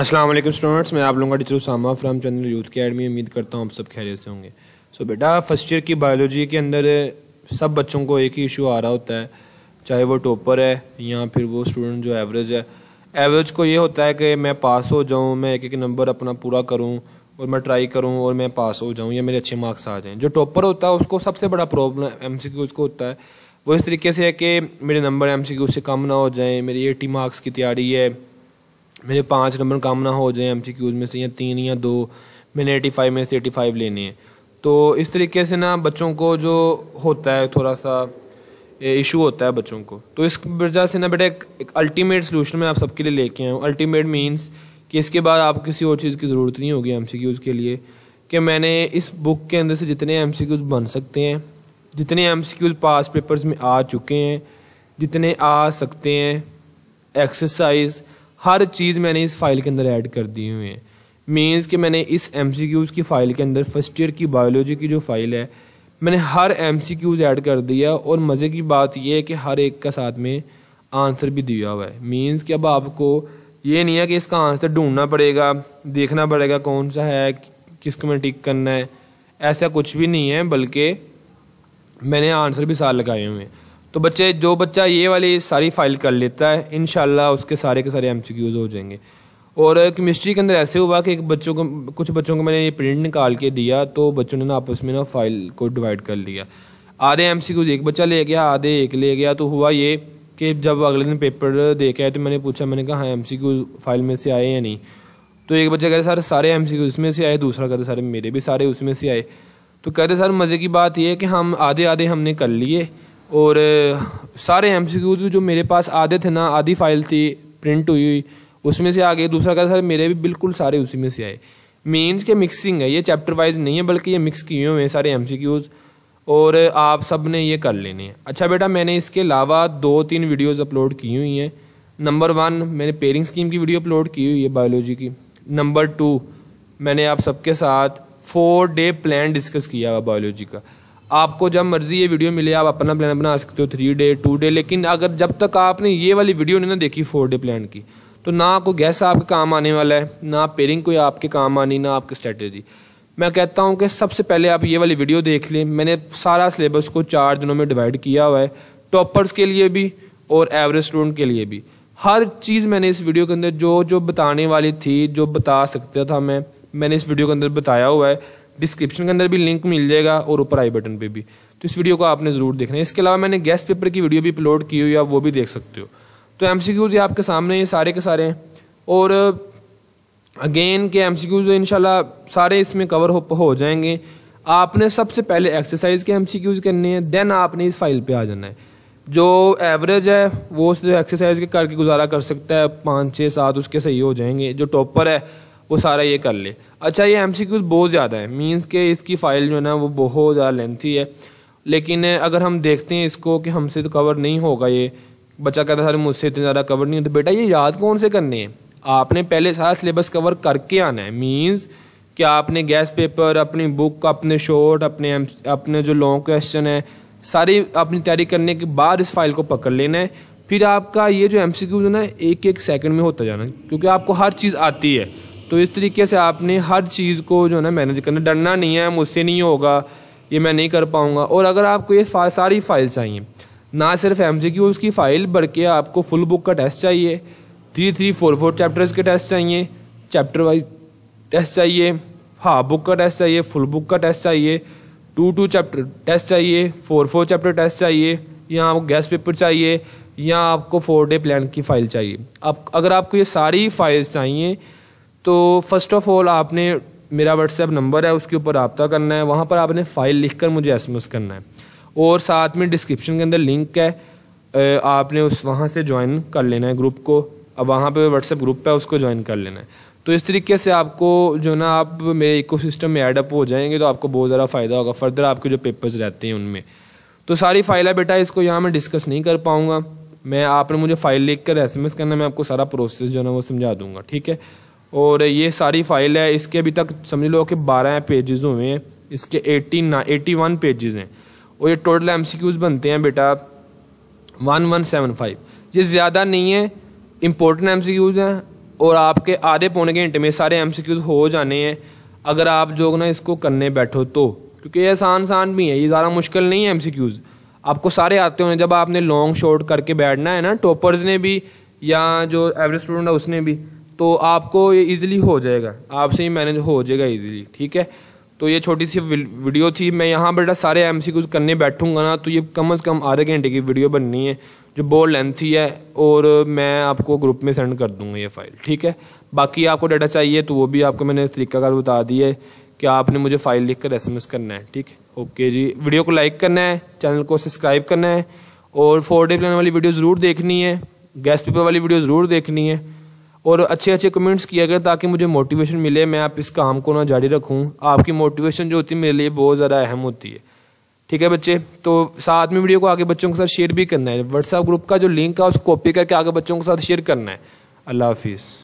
अस्सलाम वालेकुम स्टूडेंट्स मैं आप लोगों का टीचर सामा फ्राम चंद्र यूथ अकेडमी उम्मीद करता हूँ आप सब खैरियत से होंगे सो so, बेटा फर्स्ट ईयर की बायोलॉजी के अंदर सब बच्चों को एक ही इशू आ रहा होता है चाहे वो टॉपर है या फिर वो स्टूडेंट जो एवरेज है एवरेज को ये होता है कि मैं पास हो जाऊँ मैं एक एक नंबर अपना पूरा करूँ और मैं ट्राई करूँ और मैं पास हो जाऊँ या मेरे अच्छे मार्क्स आ जाएँ जो टॉपर होता है उसको सबसे बड़ा प्रॉब्लम एम सी क्यूज़ को होता है वो इस तरीके से है कि मेरे नंबर एम सी क्यू से कम ना हो जाएँ मेरी एटी मार्क्स की तैयारी है मेरे पाँच नंबर काम ना हो जाए एम में से या तीन या दो मैंने एटी फाइव में से एटी फाइव लेने हैं तो इस तरीके से ना बच्चों को जो होता है थोड़ा सा इशू होता है बच्चों को तो इस वजह से ना बेटा एक, एक अल्टीमेट सोल्यूशन मैं आप सबके लिए लेके आया हूँ अल्टीमेट मीन्स कि इसके बाद आपको किसी और चीज़ की ज़रूरत नहीं होगी एम के लिए कि मैंने इस बुक के अंदर से जितने एम बन सकते हैं जितने एम पास पेपर्स में आ चुके हैं जितने आ सकते हैं एक्सरसाइज़ हर चीज़ मैंने इस फाइल के अंदर ऐड कर दी हुई है मीन्स कि मैंने इस एम की फ़ाइल के अंदर फर्स्ट ईयर की बायोलॉजी की जो फ़ाइल है मैंने हर एम सी क्यूज़ ऐड कर दिया और मज़े की बात यह है कि हर एक का साथ में आंसर भी दिया हुआ है मीन्स कि अब आपको ये नहीं है कि इसका आंसर ढूंढना पड़ेगा देखना पड़ेगा कौन सा है किसको मैं टिक करना है ऐसा कुछ भी नहीं है बल्कि मैंने आंसर भी साथ लगाए हुए हैं तो बच्चे जो बच्चा ये वाली सारी फाइल कर लेता है इन उसके सारे के सारे एम हो जाएंगे और केमिस्ट्री के अंदर ऐसे हुआ कि एक बच्चों को कुछ बच्चों को मैंने ये प्रिंट निकाल के दिया तो बच्चों ने ना आपस में ना फाइल को डिवाइड कर लिया आधे एम एक बच्चा ले गया आधे एक ले गया तो हुआ ये कि जब अगले दिन पेपर दे के आए तो मैंने पूछा मैंने कहा हाँ एम फाइल में से आए या नहीं तो एक बच्चा कह रहे सर सारे एम सी उसमें से आए दूसरा कहते सर मेरे भी सारे उसमें से आए तो कहते सर मज़े की बात यह है कि हम आधे आधे हमने कर लिए और सारे एम जो मेरे पास आधे थे ना आधी फाइल थी प्रिंट हुई हुई उसमें से आ गए दूसरा कहता सर मेरे भी बिल्कुल सारे उसी में से आए मीन्स के मिक्सिंग है ये चैप्टर वाइज नहीं है बल्कि ये मिक्स किए हुए हैं सारे एम और आप सब ने ये कर लेने हैं अच्छा बेटा मैंने इसके अलावा दो तीन वीडियोज़ अपलोड की हुई हैं नंबर वन मैंने पेरिंग स्कीम की वीडियो अपलोड की हुई है बायोलॉजी की नंबर टू मैंने आप सबके साथ फोर डे प्लान डिस्कस किया हुआ बायोलॉजी का आपको जब मर्ज़ी ये वीडियो मिले आप अपना प्लान बना सकते हो थ्री डे टू डे लेकिन अगर जब तक आपने ये वाली वीडियो नहीं ना देखी फोर डे प्लान की तो ना आपको गैस आपके काम आने वाला है ना पेरिंग कोई आपके काम आनी ना आपकी स्ट्रेटेजी मैं कहता हूँ कि सबसे पहले आप ये वाली वीडियो देख लें मैंने सारा सिलेबस को चार दिनों में डिवाइड किया हुआ है टॉपर्स के लिए भी और एवरेज स्टूडेंट के लिए भी हर चीज़ मैंने इस वीडियो के अंदर जो जो बताने वाली थी जो बता सकता था मैं मैंने इस वीडियो के अंदर बताया हुआ है डिस्क्रिप्शन के अंदर भी लिंक मिल जाएगा और ऊपर आई बटन पे भी तो इस वीडियो को आपने ज़रूर देखना है इसके अलावा मैंने गैस पेपर की वीडियो भी अपलोड की हुई है आप वो भी देख सकते हो तो एम सी क्यूज आपके सामने ये सारे के सारे हैं और अगेन के एम सी क्यूज़ इनशाला सारे इसमें कवर हो, हो जाएंगे आपने सबसे पहले एक्सरसाइज के एम सी क्यूज़ करने हैं देन आपने इस फाइल पर आ जाना है जो एवरेज है वो एक्सरसाइज के करके गुजारा कर सकता है पाँच छः सात उसके सही हो जाएंगे जो टॉपर है वो सारा ये कर ले अच्छा ये एम बहुत ज़्यादा है मीन्स के इसकी फ़ाइल जो है ना वो बहुत ज़्यादा लेंथी है लेकिन अगर हम देखते हैं इसको कि हमसे तो कवर नहीं होगा ये बच्चा कहता सर मुझसे इतना ज़्यादा कवर नहीं होता बेटा ये याद कौन से करने हैं आपने पहले सारा सिलेबस कवर करके आना है मीन्स कि आपने गैस पेपर अपनी बुक अपने शॉर्ट अपने अपने जो लॉन्ग क्वेश्चन है सारी अपनी तैयारी करने के बाद इस फाइल को पकड़ लेना है फिर आपका ये जो एम सी क्यूज है ना एक एक सेकंड में होता जाना क्योंकि आपको हर चीज़ आती है तो इस तरीके से आपने हर चीज़ को जो है ना मैनेज करना डरना नहीं है मुझसे नहीं होगा ये मैं नहीं कर पाऊँगा और अगर आपको ये सारी फाइल चाहिए ना सिर्फ एम सी क्यूज़ की फ़ाइल बल्कि आपको फुल बुक का टेस्ट चाहिए three three four four chapters के टेस्ट चाहिए चैप्टर वाइज टेस्ट चाहिए हाँ बुक का टेस्ट चाहिए फुल बुक का टेस्ट चाहिए टू टू चैप्टर टेस्ट चाहिए फोर फोर चैप्टर टेस्ट चाहिए या आपको गैस पेपर चाहिए या आपको फोर डे प्लान की फ़ाइल चाहिए अब अगर आपको ये सारी फाइल्स चाहिए तो फर्स्ट ऑफ ऑल आपने मेरा व्हाट्सएप नंबर है उसके ऊपर रबता करना है वहाँ पर आपने फ़ाइल लिख कर मुझे एस करना है और साथ में डिस्क्रिप्शन के अंदर लिंक है आपने उस वहाँ से ज्वाइन कर लेना है ग्रुप को अब वहाँ पे व्हाट्सएप ग्रुप है उसको ज्वाइन कर लेना है तो इस तरीके से आपको जो ना आप मेरे सिस्टम में एडअप हो जाएंगे तो आपको बहुत ज़्यादा फ़ायदा होगा फर्दर आपके जो पेपर्स रहते हैं उनमें तो सारी फाइल है बेटा इसको यहाँ मैं डिस्कस नहीं कर पाऊँगा मैं आपने मुझे फ़ाइल लिख कर एस करना मैं आपको सारा प्रोसेस जो है ना वो समझा दूँगा ठीक है और ये सारी फाइल है इसके अभी तक समझ लो कि बारह पेजेस हुए हैं इसके एटी ना एटी वन पेजेस हैं और ये टोटल एम सी क्यूज़ बनते हैं बेटा वन वन सेवन फाइव ये ज़्यादा नहीं है इम्पोर्टेंट एम सी क्यूज़ हैं और आपके आधे पौने घंटे में सारे एम सी क्यूज़ हो जाने हैं अगर आप जो ना इसको करने बैठो तो क्योंकि ये आसान आसान भी है ये ज़्यादा मुश्किल नहीं है एम सी क्यूज़ आपको सारे आते होंगे जब आपने लॉन्ग शॉर्ट करके बैठना है ना टॉपर्स ने भी या जो एवरेज स्टूडेंट है उसने भी तो आपको ये ईज़िली हो जाएगा आपसे ही मैनेज हो जाएगा ईजिली ठीक है तो ये छोटी सी वीडियो थी मैं यहाँ बेटा सारे एम सी कुछ करने बैठूंगा ना तो ये कम अज़ कम आधे घंटे की वीडियो बननी है जो बहुत लेंथी है और मैं आपको ग्रुप में सेंड कर दूंगा ये फ़ाइल ठीक है बाकी आपको डाटा चाहिए तो वो भी आपको मैंने तरीकाकार बता दिया है कि आपने मुझे फ़ाइल लिख कर एस करना है ठीक है ओके जी वीडियो को लाइक करना है चैनल को सब्सक्राइब करना है और फोर डे प्लान वाली वीडियो ज़रूर देखनी है गैस पेपर वाली वीडियो ज़रूर देखनी है और अच्छे अच्छे कमेंट्स किया गया ताकि मुझे मोटिवेशन मिले मैं आप इस काम को ना जारी रखूँ आपकी मोटिवेशन जो होती है मेरे लिए बहुत ज़्यादा अहम होती है ठीक है बच्चे तो साथ में वीडियो को आगे बच्चों के साथ शेयर भी करना है व्हाट्सएप ग्रुप का जो लिंक है उसको कॉपी करके आगे बच्चों के साथ शेयर करना है अल्लाह हाफिज़